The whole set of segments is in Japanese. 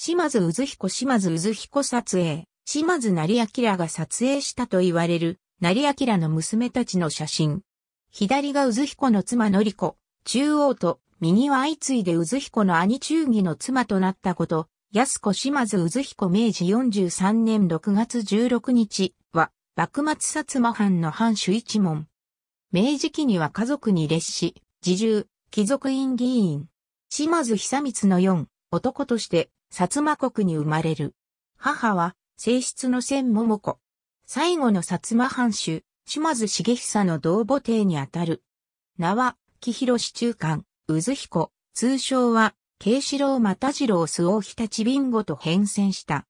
島津渦彦島津渦彦撮影、島津成明が撮影したと言われる、成明の娘たちの写真。左が渦彦の妻のり子、中央と右は相次いで渦彦の兄忠義の妻となったこと、安子島津渦彦明治43年6月16日は、幕末薩摩藩の藩主一門。明治期には家族に列し、自重、貴族院議員。島津久光の4、男として、薩摩国に生まれる。母は、正室の千桃子。最後の薩摩藩主、島津重久の同母邸にあたる。名は、木広市中間、渦彦、通称は、慶四郎又次郎周王日立ビンゴと変遷した。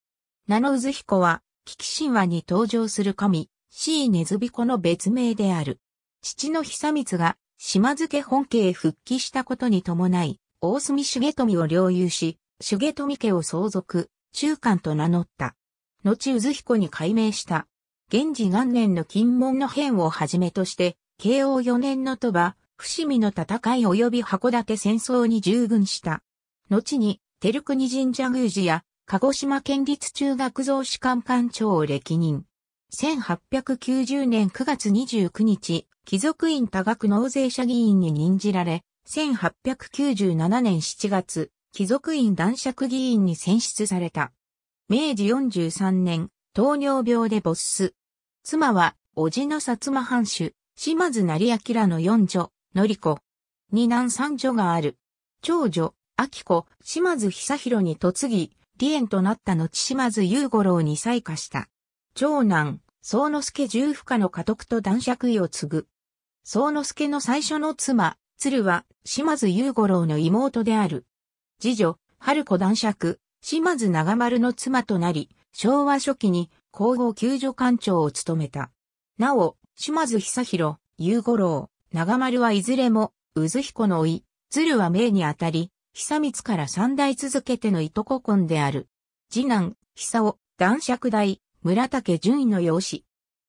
名の渦彦は、危機神話に登場する神、シーネズビコの別名である。父の久光が、島津家本家へ復帰したことに伴い、大隅重富を領有し、重富家を相続、中間と名乗った。後渦彦に改名した。源氏元年の金門の変をはじめとして、慶応4年の鳥羽、伏見の戦い及び函館戦争に従軍した。後に、照国神社宮司や、鹿児島県立中学造士官官長を歴任。1890年9月29日、貴族院多額納税者議員に任じられ、1897年7月、貴族院男爵議員に選出された。明治43年、糖尿病で没す。妻は、叔父の薩摩藩主、島津成明の四女、のり子。二男三女がある。長女、秋子、島津久弘に嫁ぎ、離縁となった後島津雄五郎に再化した。長男、宗之助重夫家の家督と男爵位を継ぐ。宗之助の最初の妻、鶴は島津雄五郎の妹である。次女、春子男爵、島津長丸の妻となり、昭和初期に皇后救助官庁を務めた。なお、島津久弘、雄五郎、長丸はいずれも、渦彦の甥、鶴は命にあたり、久光から三代続けてのいとこ婚である。次男、久夫、男爵大、村竹順位の養子。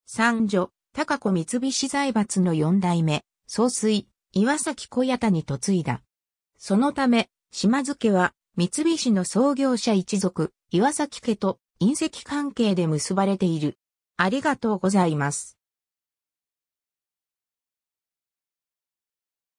三女、高子三菱財閥の四代目、総帥、岩崎小屋田に嫁いだ。そのため、島津家は三菱の創業者一族、岩崎家と隕石関係で結ばれている。ありがとうございます。